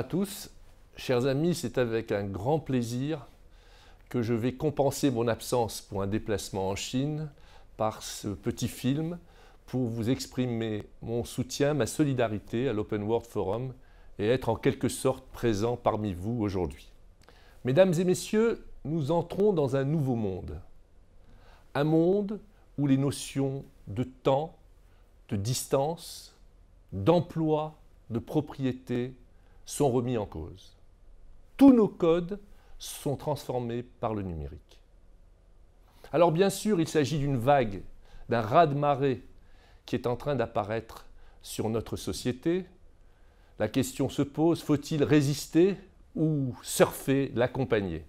à tous. Chers amis, c'est avec un grand plaisir que je vais compenser mon absence pour un déplacement en Chine par ce petit film pour vous exprimer mon soutien, ma solidarité à l'Open World Forum et être en quelque sorte présent parmi vous aujourd'hui. Mesdames et messieurs, nous entrons dans un nouveau monde. Un monde où les notions de temps, de distance, d'emploi, de propriété sont remis en cause. Tous nos codes sont transformés par le numérique. Alors bien sûr, il s'agit d'une vague, d'un raz-de-marée qui est en train d'apparaître sur notre société. La question se pose, faut-il résister ou surfer, l'accompagner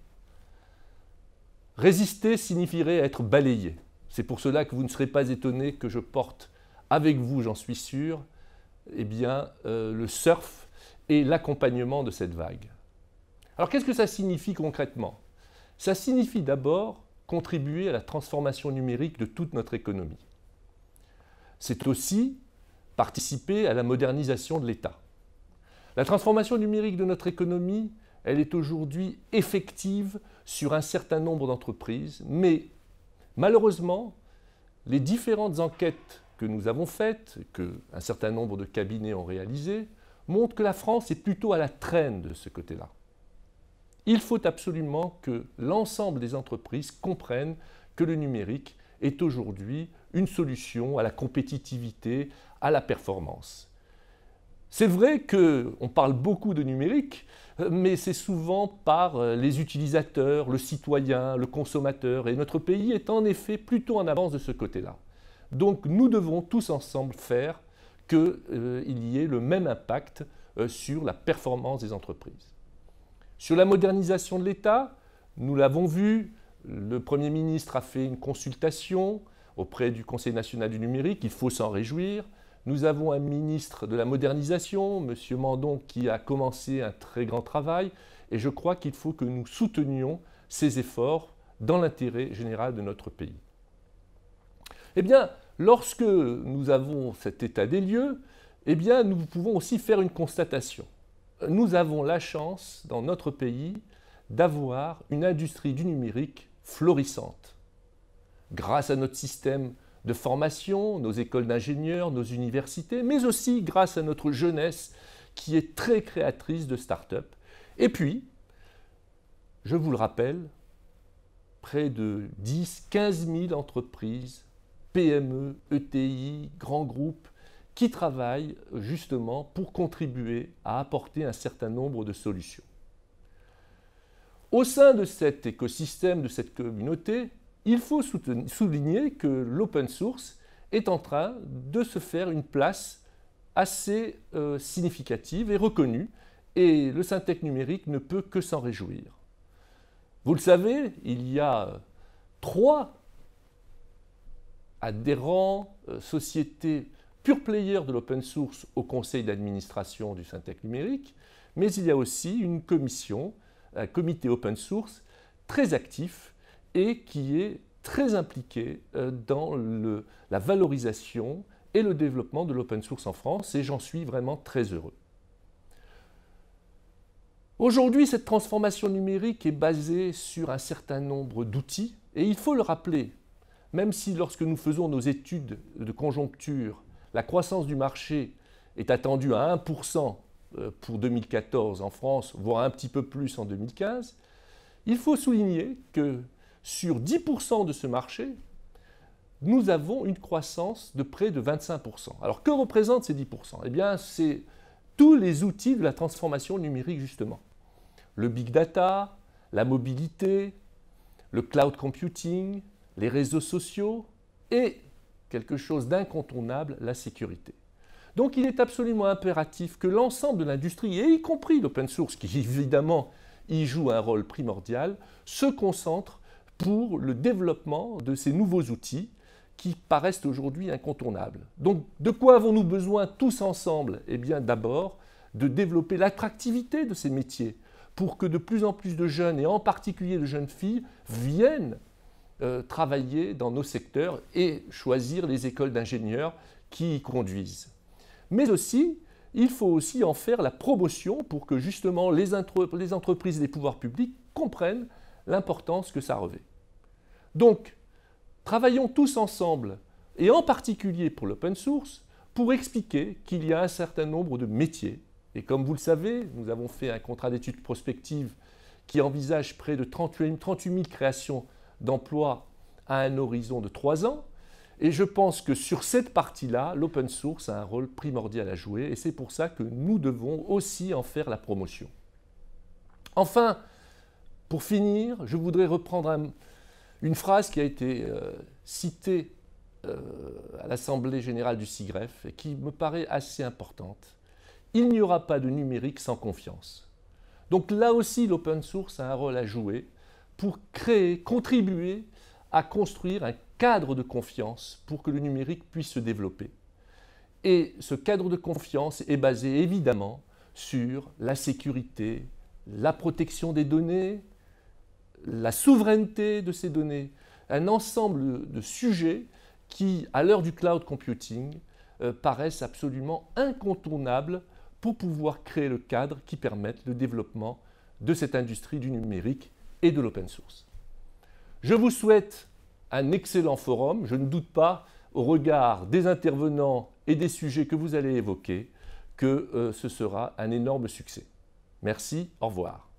Résister signifierait être balayé. C'est pour cela que vous ne serez pas étonné que je porte avec vous, j'en suis sûr, eh bien, euh, le surf et l'accompagnement de cette vague. Alors qu'est-ce que ça signifie concrètement Ça signifie d'abord contribuer à la transformation numérique de toute notre économie. C'est aussi participer à la modernisation de l'État. La transformation numérique de notre économie, elle est aujourd'hui effective sur un certain nombre d'entreprises, mais malheureusement, les différentes enquêtes que nous avons faites, que un certain nombre de cabinets ont réalisées, montre que la France est plutôt à la traîne de ce côté-là. Il faut absolument que l'ensemble des entreprises comprennent que le numérique est aujourd'hui une solution à la compétitivité, à la performance. C'est vrai qu'on parle beaucoup de numérique, mais c'est souvent par euh, les utilisateurs, le citoyen, le consommateur, et notre pays est en effet plutôt en avance de ce côté-là. Donc nous devons tous ensemble faire qu'il euh, y ait le même impact euh, sur la performance des entreprises. Sur la modernisation de l'État, nous l'avons vu, le Premier ministre a fait une consultation auprès du Conseil national du numérique, il faut s'en réjouir. Nous avons un ministre de la modernisation, M. Mandon, qui a commencé un très grand travail, et je crois qu'il faut que nous soutenions ces efforts dans l'intérêt général de notre pays. Eh bien, Lorsque nous avons cet état des lieux, eh bien, nous pouvons aussi faire une constatation. Nous avons la chance, dans notre pays, d'avoir une industrie du numérique florissante. Grâce à notre système de formation, nos écoles d'ingénieurs, nos universités, mais aussi grâce à notre jeunesse qui est très créatrice de start-up. Et puis, je vous le rappelle, près de 10-15 000 entreprises PME, ETI, grands groupes, qui travaillent justement pour contribuer à apporter un certain nombre de solutions. Au sein de cet écosystème, de cette communauté, il faut souligner que l'open source est en train de se faire une place assez euh, significative et reconnue, et le synthèque numérique ne peut que s'en réjouir. Vous le savez, il y a trois adhérents, euh, société pure player de l'open source au conseil d'administration du Syntec numérique, mais il y a aussi une commission, un comité open source très actif et qui est très impliqué euh, dans la valorisation et le développement de l'open source en France et j'en suis vraiment très heureux. Aujourd'hui, cette transformation numérique est basée sur un certain nombre d'outils et il faut le rappeler, même si lorsque nous faisons nos études de conjoncture, la croissance du marché est attendue à 1% pour 2014 euh, en France, voire un petit peu plus en 2015, il faut souligner que sur 10% de ce marché, nous avons une croissance de près de 25%. Alors que représentent ces 10% Eh bien, c'est tous les outils de la transformation numérique, justement. Le big data, la mobilité, le cloud computing, les réseaux sociaux et quelque chose d'incontournable, la sécurité. Donc il est absolument impératif que l'ensemble de l'industrie, et y compris l'open source, qui évidemment y joue un rôle primordial, se concentre pour le développement de ces nouveaux outils qui paraissent aujourd'hui incontournables. Donc de quoi avons-nous besoin tous ensemble Eh bien d'abord de développer l'attractivité de ces métiers pour que de plus en plus de jeunes, et en particulier de jeunes filles, viennent euh, travailler dans nos secteurs et choisir les écoles d'ingénieurs qui y conduisent. Mais aussi, il faut aussi en faire la promotion pour que justement les, les entreprises et les pouvoirs publics comprennent l'importance que ça revêt. Donc, travaillons tous ensemble, et en particulier pour l'open source, pour expliquer qu'il y a un certain nombre de métiers. Et comme vous le savez, nous avons fait un contrat d'études prospective qui envisage près de 38 000 créations d'emploi à un horizon de trois ans. Et je pense que sur cette partie-là, l'open source a un rôle primordial à jouer et c'est pour ça que nous devons aussi en faire la promotion. Enfin, pour finir, je voudrais reprendre une phrase qui a été euh, citée euh, à l'Assemblée générale du SIGREF et qui me paraît assez importante. Il n'y aura pas de numérique sans confiance. Donc là aussi, l'open source a un rôle à jouer pour créer, contribuer à construire un cadre de confiance pour que le numérique puisse se développer. Et ce cadre de confiance est basé évidemment sur la sécurité, la protection des données, la souveraineté de ces données, un ensemble de sujets qui, à l'heure du cloud computing, euh, paraissent absolument incontournables pour pouvoir créer le cadre qui permette le développement de cette industrie du numérique et de l'open source. Je vous souhaite un excellent forum. Je ne doute pas, au regard des intervenants et des sujets que vous allez évoquer, que euh, ce sera un énorme succès. Merci, au revoir.